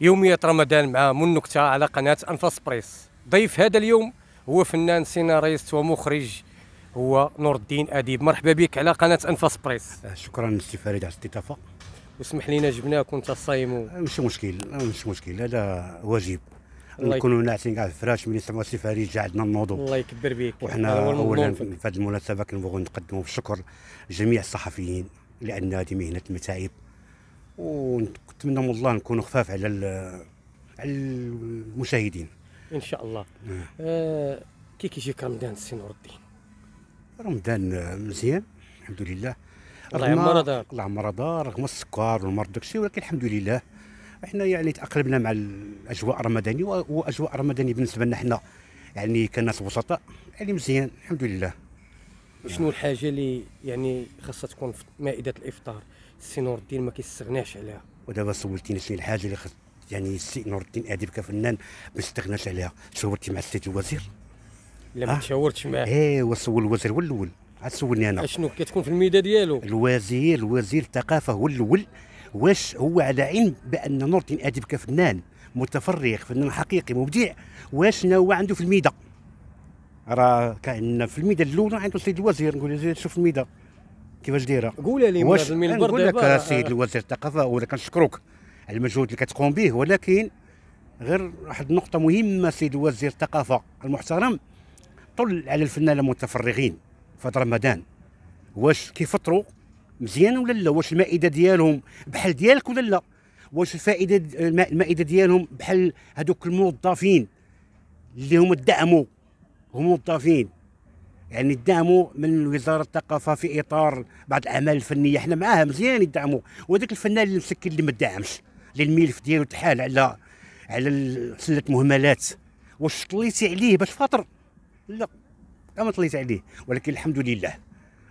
يومية رمضان مع منكتة على قناة أنفاس بريس ضيف هذا اليوم هو فنان سيناريست ومخرج هو نور الدين أديب مرحبا بك على قناة أنفاس بريس آه، شكرا سي فريد على الاستضافة واسمح لينا جبناك وانت صايم و... مش مشكل مش مشكل هذا واجب نكونوا ناعسين كاع الفراش ملي سمعوا سي فريد جا عندنا الموضوع الله يكبر بك وحنا اولا في هذه المناسبه كنبغيو نقدموا الشكر لجميع الصحفيين لان هذه مهنه المتاعب ونتمنى من الله نكونوا خفاف على على المشاهدين ان شاء الله آه, آه، كي كيجيك رمضان السي آه، نور الدين رمضان مزيان الحمد لله الله يعمر دار الله يعمر دار رغم السكر والمرض داكشي ولكن الحمد لله احنا يعني تاقلمنا مع الاجواء الرمضانيه واجواء رمضانيه بالنسبه لنا حنا يعني كناس بسطاء يعني مزيان الحمد لله شنو الحاجه اللي يعني خاصها تكون في مائده الافطار السي نور الدين ما كيستغناش عليها ودابا سولتيني شي الحاجه اللي خص يعني السي نور الدين اديب كفنان ما استغناش عليها تشاورتي مع السيد الوزير لا ما تشاورتش معاه ايوا سول الوزير هو الاول عاد سولني انا اشنو كتكون في الميده ديالو الوزير وزير الثقافه هو الاول واش هو على علم بان نور الدين اديب كفنان متفرغ فنان حقيقي مبدع واش هو عنده في الميده راه كان في الميده الاولى عنده السيد الوزير نقول شوف الميده كيفاش دايره قول لي واش نقول لك السيد الوزير الثقافه ولا كنشكروك على المجهود اللي كتقوم به ولكن غير واحد النقطه مهمه سيد الوزير الثقافه المحترم طل على الفنانين المتفرغين في رمضان واش كيفطروا مزيان ولا لا واش المائده ديالهم بحال ديالك ولا لا واش الفائده المائده ديالهم بحال هذوك الموظفين اللي هما دعموا هم موظفين يعني دعموا من وزاره الثقافه في اطار بعض الاعمال الفنيه احنا معاها مزيان يدعموا وذاك الفنان اللي مسكين اللي ما دعمش اللي الملف ديالو تحال على على سله مهملات واش طليتي عليه باش فطر لا ما طليت عليه ولكن الحمد لله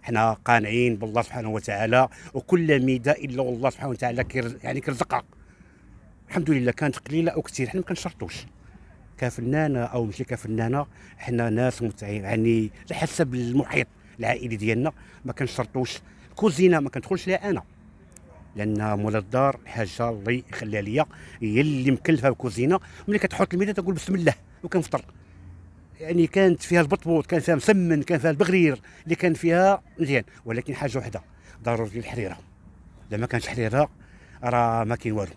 حنا قانعين بالله سبحانه وتعالى وكل ميدا الا والله سبحانه وتعالى كير يعني كيرزقها الحمد لله كانت قليله او كثير حنا ما كنشرطوش كفنان او ماشي كفنانه حنا ناس متعين يعني حسب المحيط العائلي ديالنا ما كنشرطوش الكوزينه ما كندخلش لها انا لان مولا الدار الحاجه الله يخليها ليا هي اللي مكلفه بالكوزينه ملي كتحط الميده تقول بسم الله وكنفطر يعني كانت فيها البطبوط كان فيها مسمن كان فيها البغرير اللي كان فيها مزيان ولكن حاجه وحده ضروري الحريره اذا ما كانش حريره راه ما كاين والو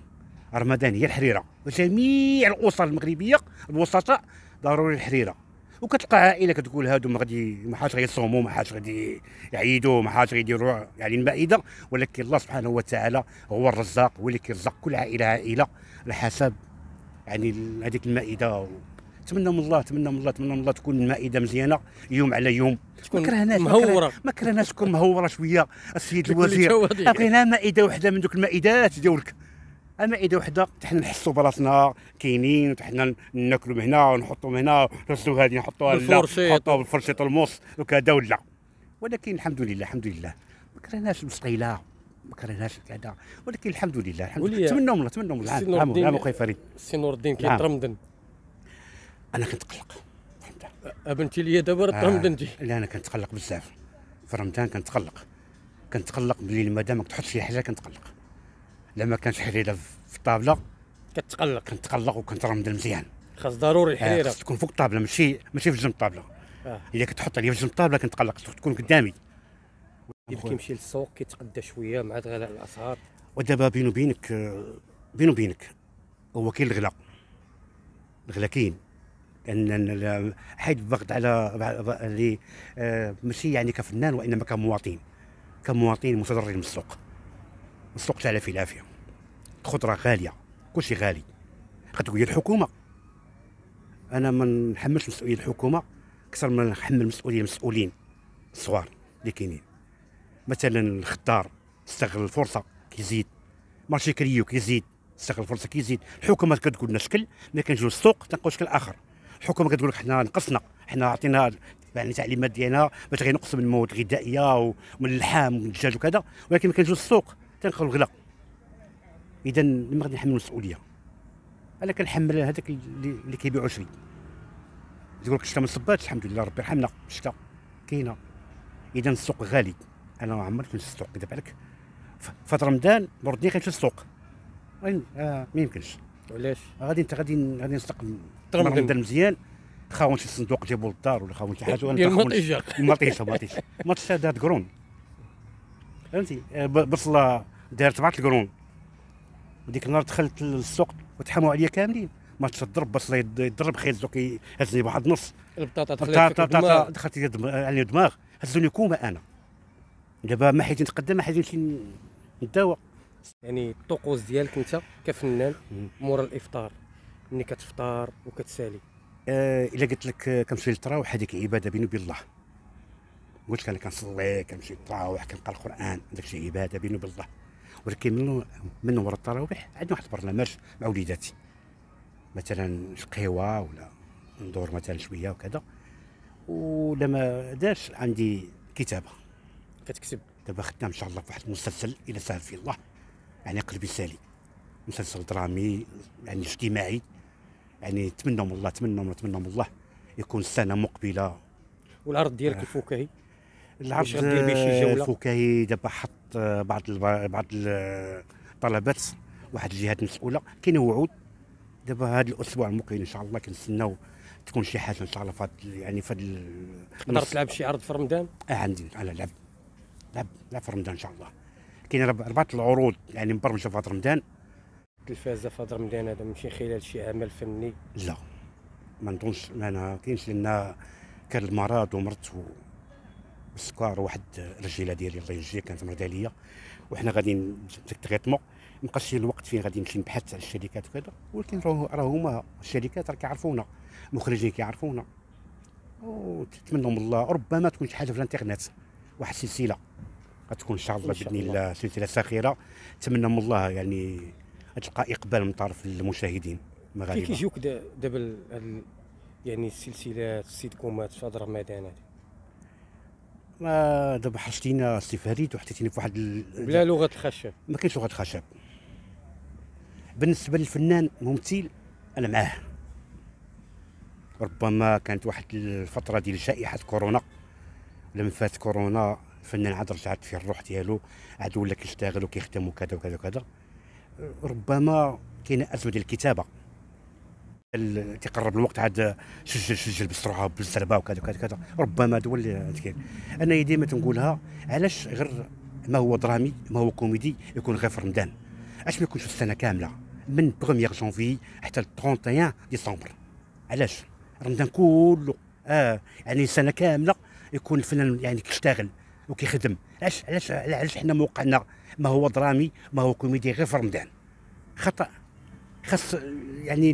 رمضان هي الحريره وجميع الاسر المغربيه الوسطاء ضروري الحريره وكتلقى عائله كتقول هادو ما غادي ما حاش غيصوموا ما حاش غادي يعيدوا ما حاش غيديروا يعني المائده ولكن الله سبحانه وتعالى هو الرزاق هو اللي كيرزق كل عائله عائله على حسب يعني هذيك المائده نتمنى من الله نتمنى من الله نتمنى من الله تكون المائده مزيانه يوم على يوم تكون مكرهناش مهوره ما كرهناش تكون مهوره شويه السيد الوزير بغينا مائده وحده من دوك المائدات ديالك اما اذا وحده حنا نحسوا براسنا كاينين وحنا ناكلوا من هنا ونحطوا من هنا نرسلوا هذه نحطوها لا نحطوها بالفرشيط الموس وكذا ولا ولكن الحمد لله الحمد لله ما كرهناش المسقيله ما كرهناش كذا ولكن الحمد لله الحمد لله تمنوا الله تمنوا الله العام العام اخويا فريد السي نور الدين كيترمدن نعم. انا كنتقلق بنتي ليا دابا راه ترمدنتي آه. لا انا كنتقلق بزاف في رمضان كنتقلق كنتقلق بالليل المدام ما تحطش شي حاجه كنتقلق لما كانت الحريره في الطابله كتقلق كنتقلق وكنترمد مزيان خاص ضروري الحريره آه تكون فوق الطابله ماشي ماشي في جنب الطابله آه. الا كتحط عليا في جنب الطابله كنتقلق تكون قدامي كيمشي للسوق كيتقدى شويه مع غلاء الاسعار ودابا بيني وبينك بيني وبينك هو كاين الغلاء الغلاء كاين لان حيد الضغط على آه، ماشي يعني كفنان وانما كمواطن كمواطن متضرر من السوق السوق تعالى فيه العافيه الخضره غاليه كلشي غالي كتقول الحكومه انا ما نحملش مسؤوليه الحكومه اكثر ما نحمل مسؤوليه المسؤولين الصغار اللي كاينين مثلا الخضار استغل الفرصه كيزيد مارشي كريو كيزيد استغل الفرصه كيزيد الحكومه كتقول لنا شكل ما كنجيو للسوق تلقاو شكل اخر الحكومه كتقول لك حنا نقصنا حنا عطينا يعني التعليمات ديالنا باش غينقصوا من المواد الغذائيه ومن اللحام ومن الدجاج وكذا ولكن ما كنجيو للسوق تنقل الغلا اذا ما غادي نحمل المسؤوليه انا كنحمل هذاك اللي كيبيع شري تقول لك شتا ما صباتش الحمد لله ربي يرحمنا شتا كاينه اذا السوق غالي انا ما عمري كنت السوق كذب عليك فترة رمضان مرضني في السوق آه ما يمكنش علاش غادي انت غادي غادي نسلق رمضان مزيان خاون شي صندوق جيبو للدار ولا خاون شي حاجه مطيشه مطيشه مطيشه المطيشه دارت قرون فهمتي آه، بصله دارت بعض القرون وديك النهار دخلت للسوق وتحاموا عليا كاملين ما تضرب بصله يضرب خير زوك هزني واحد نص البطاطا دخلت دخلت على الدماغ هزوني كومه انا دابا ما حيت نتقدم ما حيت نمشي نداوى يعني الطقوس ديالك انت كفنان مور الافطار ملي كتفطر وكتسالي آه، الا قلت لك آه، كنمشي للتراوح هذيك عباده بيني وبين الله قلت لك انا كنصلي كنمشي نتراوح كنقرا القران داك الشيء عباده بيني وبين الله ولكن من من ورا التراويح عندنا واحد البرنامج مع وليداتي مثلا القهوه ولا ندور مثلا شويه وكذا ولما دارش عندي كتابه كتكتب دابا خدام ان شاء الله واحد المسلسل الى سهل فيه الله يعني قلبي سالي مسلسل درامي يعني اجتماعي يعني تمنوا من الله تمنوا من الله يكون السنه مقبله والعرض ديالك الفكاهي العرض الفكاهي دابا حط آه، بعض بعض الطلبات واحد الجهات المسؤوله كاين وعود دابا هذا الاسبوع المقبل ان شاء الله كنتسناو تكون شي حاجه ان شاء الله في يعني في هذا تقدر تلعب شي عرض في رمضان؟ اه عندي انا لعب لعب لعب في رمضان ان شاء الله كاين اربعه العروض يعني مبرمجه في رمضان التلفازه في رمضان هذا ماشي خلال شي عمل فني لا ما نظنش انا كاينش لان كان المرض ومرت بالسكر واحد الرجيله ديالي الله يجزيه كانت مرضى عليا وحنا غادي تريتمون ما بقاش الوقت فين غادي نمشي نبحث على الشركات وكذا ولكن راه هما الشركات راه كيعرفونا المخرجين كيعرفونا وتتمنوا من الله ربما تكون شي حاجه في الانترنت واحد السلسله غتكون ان شاء الله باذن الله سلسله ساخره نتمنى من الله يعني تلقى اقبال من طرف المشاهدين المغاربه كيجيوك دابا يعني السلسلات كومات في هذا الرمضان هذا ما دابا حشتينا السي فريد وحطيتيني في واحد ال... بلا لغه الخشب ما كاينش لغه الخشب بالنسبه للفنان ممثل انا معاه ربما كانت واحد الفتره ديال جائحه كورونا لما فات كورونا الفنان عاد رجعت في الروح ديالو عاد ولا كيشتغل وكيخدم وكذا وكذا وكذا ربما كاينه ازمه ديال الكتابه تيقرب الوقت عاد سجل سجل بالسرعه بالسربه وكذا وكذا وكذا ربما هذا هو اللي كاين انا ديما تنقولها علاش غير ما هو درامي ما هو كوميدي يكون غير في رمضان اش ما يكونش السنه كامله من 1 جانفي حتى 31 ديسمبر علاش رمضان كله اه يعني سنه كامله يكون الفنان يعني كيشتغل وكيخدم علاش علاش علاش حنا موقعنا ما هو درامي ما هو كوميدي غير في رمضان خطا خاص يعني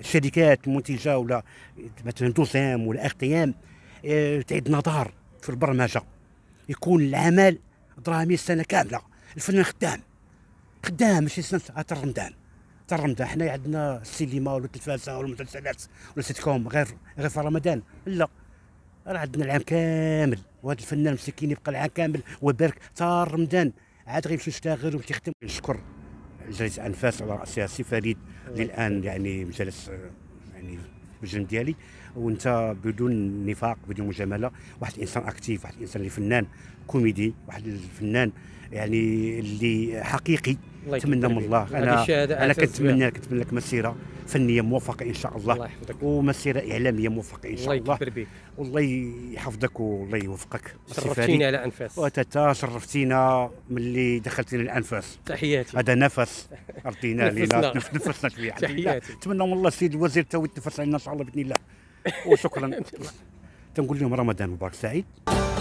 الشركات آه، المنتجه ولا مثلا دوزام ولا ام آه، تعيد نظر في البرمجه يكون العمل درامي السنه كامله الفنان خدام خدام ماشي سنه حتى رمضان حتى رمضان حنا عندنا السينما ولا التلفازه ولا المسلسلات ولا كوم غير غير في رمضان لا راه عندنا العام كامل وهذا الفنان مسكين يبقى العام كامل وبارك حتى رمضان عاد غيمشي يشتغل ويخدم نشكر جلسة أنفاس على رأسها السي فريد للآن يعني جلس يعني الجن ديالي وانت بدون نفاق بدون مجامله واحد الانسان اكتيف واحد الانسان اللي فنان كوميدي واحد الفنان يعني اللي حقيقي نتمنى من الله انا انا كنتمنى كنتمنى لك مسيره فنيه موفقه ان شاء الله, الله يحفظك ومسيره اعلاميه موفقه ان شاء الله الله يكبر بيك والله يحفظك والله يوفقك شرفتينا على انفاس وتتا شرفتينا ملي دخلتينا الانفاس تحياتي هذا نفس ردينا لينا نفسنا شويه تحياتي نتمنى من الله السيد الوزير تو يتنفس علينا ان شاء الله باذن الله وشكرا تنقول لهم رمضان مبارك سعيد